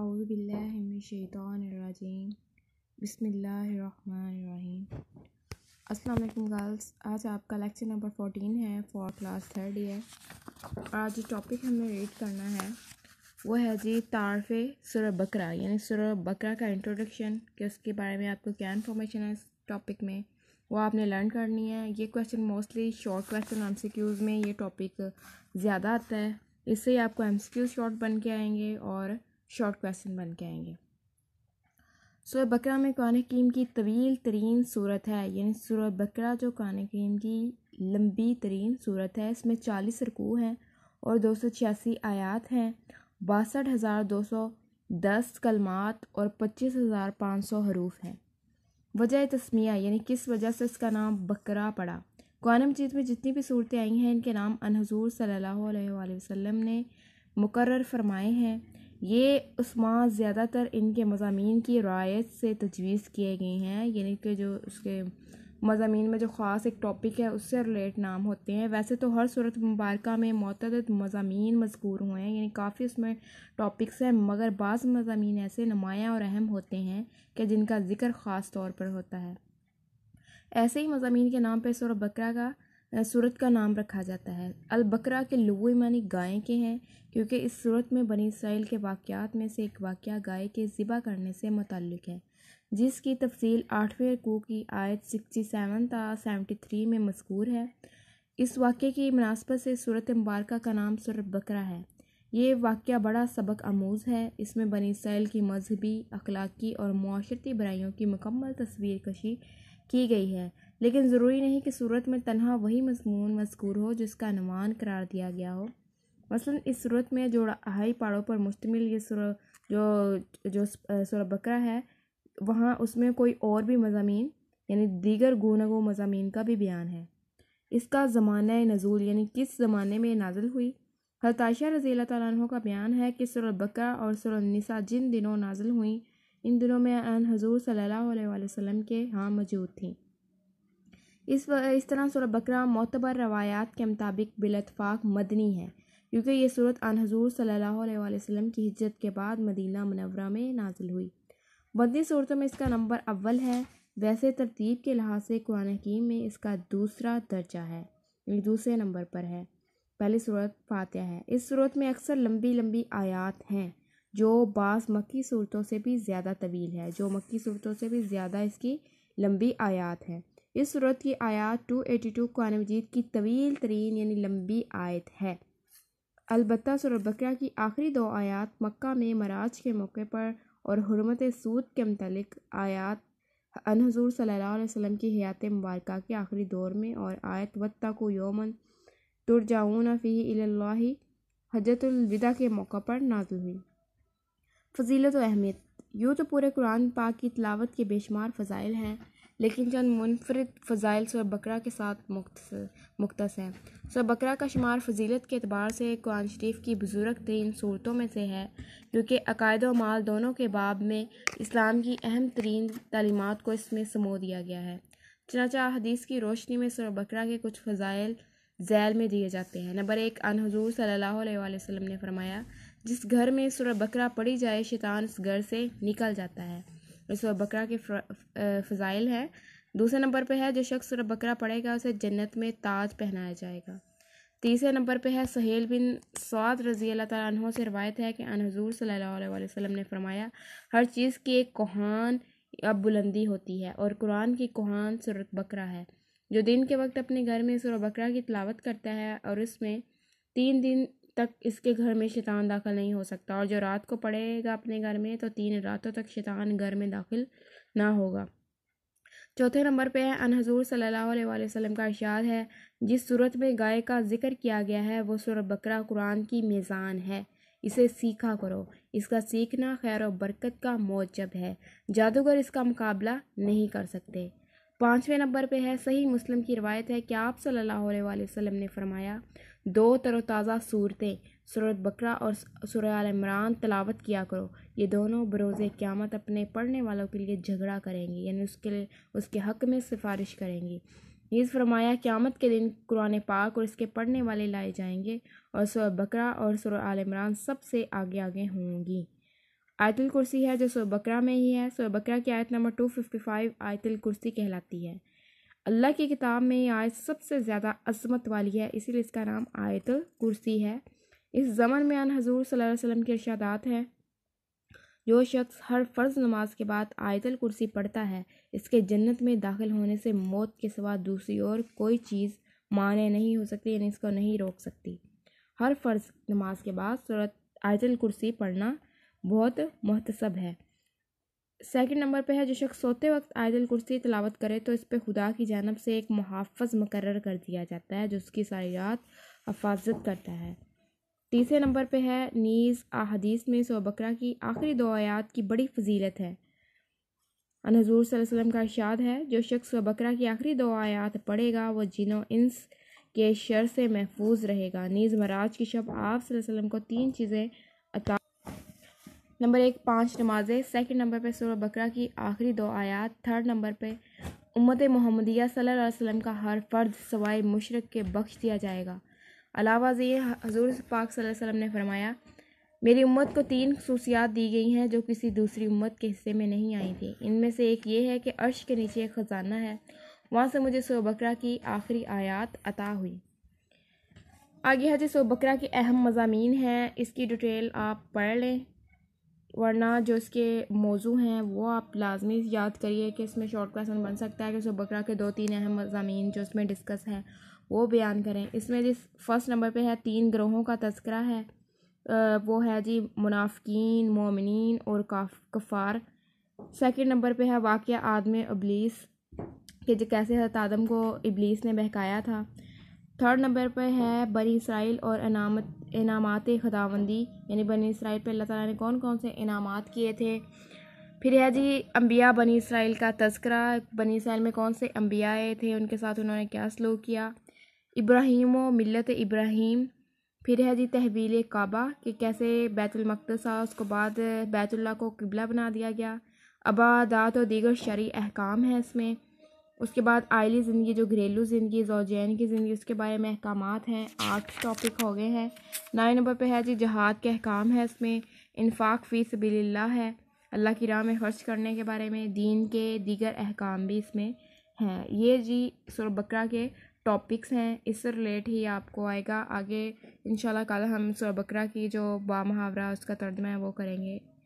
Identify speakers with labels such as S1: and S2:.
S1: अज़बिल्लिमिनशैतरजीम बसमीम् Aslam girls आज आपका lecture number fourteen है फॉर क्लास थर्ड ईयर आज जो टॉपिक हमें रीड करना है वो है जी तारफ़ सुर बकरा यानी सुर बकरा का इंट्रोडक्शन कि उसके बारे में आपको क्या इन्फॉर्मेशन है इस टॉपिक में वो आपने लर्न करनी है ये question mostly short question M C Qs में ये टॉपिक ज़्यादा आता है इससे ही आपको एम सी क्यूज़ शॉर्ट बन के आएंगे और शॉर्ट क्वेश्चन बन के आएंगे सूर बकरा में कुरान करीम की तवील तरीन सूरत है यानी सूरत बकरा जो कुरान करीम की लंबी तरीन सूरत है इसमें चालीस रकू हैं और दो सौ छियासी आयात हैं बासठ हज़ार दो सौ दस कलमात और पच्चीस हज़ार पाँच सौ हरूफ हैं वजह तस्मिया यानी किस वजह से इसका नाम बकरा पड़ा कुरान मजीद में जितनी भी सूरतें आई हैं इनके नाम अनहजूर सल्लल्लाहु अलैहि वसल्लम ने मुकर फरमाए हैं ये उस्मान ज़्यादातर इनके मजामी की रायत से तजवीज़ किए गए हैं यानी कि जो उसके मजामी में जो ख़ास एक टॉपिक है उससे रिलेट नाम होते हैं वैसे तो हर सूरत मुबारक में मतद मजामी मजकूर हुए हैं यानी काफ़ी उसमें टॉपिक्स हैं मगर बाज़ मजामी ऐसे नुमायाँ और अहम होते हैं कि जिनका ज़िक्र ख़ास तौर पर होता है ऐसे ही मजामी के नाम पर सूर बकरा का सूरत का नाम रखा जाता है बकरा के लुए मानी गाय के हैं क्योंकि इस सूरत में बनी इसराइल के वाक़ात में से एक वाक़ गाय के ज़िबा करने से मुतलक है जिसकी तफसील आठवें रकू की आयत सिक्सटी सेवन था सेवेंटी थ्री में मशहूर है इस वाक़े की मुनासबत से सूरत मुबारक का नाम सूरत बकरा है ये वाक़ बड़ा सबक आमोज़ है इसमें बनी इसराइल की मजहबी अखलाकी और माशरती बराइयों की मुकम्मल तस्वीर कशी की गई है लेकिन ज़रूरी नहीं कि सूरत में तनहा वही मजमून मजकूर हो जिसका अनुमान करार दिया गया हो मसलन इस सूरत में जो आहाई पहाड़ों पर मुश्तमिल ये सुर जो जो सुर बकरा है वहाँ उसमें कोई और भी मजामी यानी दीगर गुनागो मजामी का भी बयान है इसका ज़माना नज़ूल यानी किस ज़माने में नाजिल हुई हताशा रज़ी तु का बयान है कि सुर बकरा और सुरनिसा जिन दिनों नाजिल हुई इन दिनों में अन हजूर सल्लल्लाहु वसम के हाँ मौजूद थी इस इस तरह सूरह बकरा मोतबर रवायात के मुताबिक बिलतफाक मदनी है क्योंकि ये सूरत अन हजूर सल्ला वसम की हिजरत के बाद मदीना मनवरा में नाजिल हुई मदनी सूरतों में इसका नंबर अव्वल है वैसे तरतीब के लिहाज से कुरान हकीम में इसका दूसरा दर्जा है यानी दूसरे नंबर पर है पहली सूरत फातह है इस सूरत में अक्सर लंबी लंबी आयात हैं जो बास मक्की सूरतों से भी ज़्यादा तवील है जो मक्की सूरतों से भी ज़्यादा इसकी लंबी आयात है इस सूरत की आयत two eighty two Quran Majeed की तवील तरीन यानी लंबी आयत है अलबत् सूरबकरा की आखिरी दो आयात मक्का में मराज के मौके पर और हरमत सूद के मतलब आयात अनहजूर सल्लल्लाहु की हयात मुबारक के आखिरी दौर में और आयत वत्ता को योमन तुरजाऊन फ़ी इल्ला हजरतलविदा के मौका पर नाजुल हुई फजीलत अहमियत यूँ तो पूरे कुरान पाक की तलावत के बेशुमार फ़जाइल हैं लेकिन चंद मुनफरद फ़ज़ाइल सर बकरा के साथ मुख्त हैं सर बकरा का शुमार फजीलत के अतबार से कुरान शरीफ की बुजुर्ग तरीन सूरतों में से है क्योंकि अकायद व माल दोनों के बाब में इस्लाम की अहम तरीन तलीमत को इसमें समो दिया गया है चनाचा हदीस की रोशनी में सर बकरा के कुछ फ़ज़ाइल जैल में दिए जाते हैं नंबर एक अन हजूर सल्लल्लाहु वसम ने फरमाया जिस घर में सुर बकरा पड़ी जाए शैतान उस घर से निकल जाता है रसोल बकरा के फ़ज़ाइल है दूसरे नंबर पे है जो शख्स बकरा पढ़ेगा उसे जन्नत में ताज पहनाया जाएगा तीसरे नंबर पे है सहेल बिन सौद रज़ी अल्लाह तहों से रवायत है कि अन हजूर सल्ला वसम ने फरमाया हर चीज़ की एक कोहान अब बुलंदी होती है और कुरान की कोहान सूरत बकरा है जो दिन के वक्त अपने घर में सूरह बकरा की तलावत करता है और उसमें तीन दिन तक इसके घर में शैतान दाखिल नहीं हो सकता और जो रात को पड़ेगा अपने घर में तो तीन रातों तक शैतान घर में दाखिल ना होगा चौथे नंबर पे है अन हजूर सल्लल्लाहु अलैहि वसल्लम का इशाद है जिस सूरत में गाय का जिक्र किया गया है वो सूरत बकरा कुरान की मेज़ान है इसे सीखा करो इसका सीखना खैर और बरकत का मौजब है जादूगर इसका मुकाबला नहीं कर सकते पाँचवें नंबर पे है सही मुस्लिम की रवायत है कि आप सल्लल्लाहु अलैहि वसल्लम ने फरमाया दो तरोताज़ा सूरतें सूरत बकरा और सूर्य इमरान तलावत किया करो ये दोनों बरोज़ क़्यामत अपने पढ़ने वालों के लिए झगड़ा करेंगी यानी उसके लिए उसके हक़ में सिफारिश करेंगी ये फरमाया क़्यामत के दिन कुरान पाक और इसके पढ़ने वाले लाए जाएंगे और सूर बकरा और सूर आल इमरान सबसे आगे आगे होंगी आयतल कुर्सी है जो सो बकरा में ही है सो बकरा की आयत नंबर टू फिफ्टी फाइव आयतल कुर्सी कहलाती है अल्लाह की किताब में ये आयत सबसे ज़्यादा अजमत वाली है इसीलिए इसका नाम आयतल कुर्सी है इस ज़मन में अन हजूर सल्लल्लाहु अलैहि वसल्लम की इर्शादात हैं जो शख्स हर फ़र्ज़ नमाज के बाद आयतल कुर्सी पढ़ता है इसके जन्नत में दाखिल होने से मौत के सिवा दूसरी और कोई चीज़ माने नहीं हो सकती यानी इसको नहीं रोक सकती हर फ़र्ज़ नमाज के बाद सूरत आयतल कुर्सी पढ़ना बहुत महतसब है सेकंड नंबर पे है जो शख्स सोते वक्त आयदल कुर्सी तलावत करे तो इस पर खुदा की जानब से एक मुहाफ़ मुकर कर दिया जाता है जो उसकी सारी रात हफाजत करता है तीसरे नंबर पे है नीज़ अहदीस में सो बकरा की आखिरी दो आयात की बड़ी फजीलत है अनहजूर वसल्लम का इशाद है जो शख्स व बकरा की आखिरी दो आयात पढ़ेगा वह जिनों इंस के शर से महफूज रहेगा नीज़ मराज की शब आप को तीन चीज़ें नंबर एक पांच नमाजें सेकंड नंबर पे सूर बकरा की आखिरी दो आयात थर्ड नंबर पे उम्मत मोहम्मदिया सल्लल्लाहु अलैहि वसल्लम का हर फ़र्द सवाए मुशरक के बख्श दिया जाएगा अलावा ये हजूर पाक सल्लल्लाहु अलैहि वसल्लम ने फरमाया मेरी उम्मत को तीन खसूसियात दी गई हैं जो किसी दूसरी उम्मत के हिस्से में नहीं आई थी इनमें से एक ये है कि अर्श के नीचे एक ख़जाना है वहाँ से मुझे सो बकरा की आखिरी आयात अता हुई आगे हाजी सो बकरा के अहम मजामी हैं इसकी डिटेल आप पढ़ लें वरना जो इसके मौजू हैं वो आप लाजमी याद करिए कि इसमें शॉर्ट क्वेश्चन बन सकता है कि उसमें बकरा के दो तीन अहम मजामी जो इसमें डिस्कस हैं वो बयान करें इसमें जिस फर्स्ट नंबर पे है तीन ग्रोहों का तस्करा है वो है जी मुनाफ्किन मोमिन और काफ कफ़ार सेकंड नंबर पे है वाक़ आदम अबलीस कि जो कैसे हजरत आदम को इबलीस ने बहकाया था थर्ड नंबर पर है बरी इसराइल और अनामत इनामत खुदाबंदी यानी बनी इसराइल पर अल्लाह ताला ने कौन कौन से इनाम किए थे फिर है जी अम्बिया बनी इसराइल का तस्करा बनी इसराइल में कौन से अम्बिया आए थे उनके साथ उन्होंने क्या सलूक किया इब्राहिम व मिलत इब्राहिम फिर है जी तहवील काबा कि कैसे बैतुलमकदसा उसको बाद बैतुल्ला को किबला बना दिया गया अबादात और दीगर शरी अहकाम है इसमें उसके बाद आयली ज़िंदगी जो घरेलू ज़िंदगी जोजैन की ज़िंदगी उसके बारे में अहकाम हैं आठ टॉपिक हो गए हैं नाइन नंबर पे है जी जहाद के अहकाम है इसमें इनफ़ाक़ फ़ी सबील्ला है अल्लाह की राह में खर्च करने के बारे में दीन के दीगर अहकाम भी इसमें हैं ये जी सुर बकरा के टॉपिक्स हैं इससे रिलेट ही आपको आएगा आगे इन कल हम सुर बकरा की जो बा मुहावरा उसका तर्जमा है वो करेंगे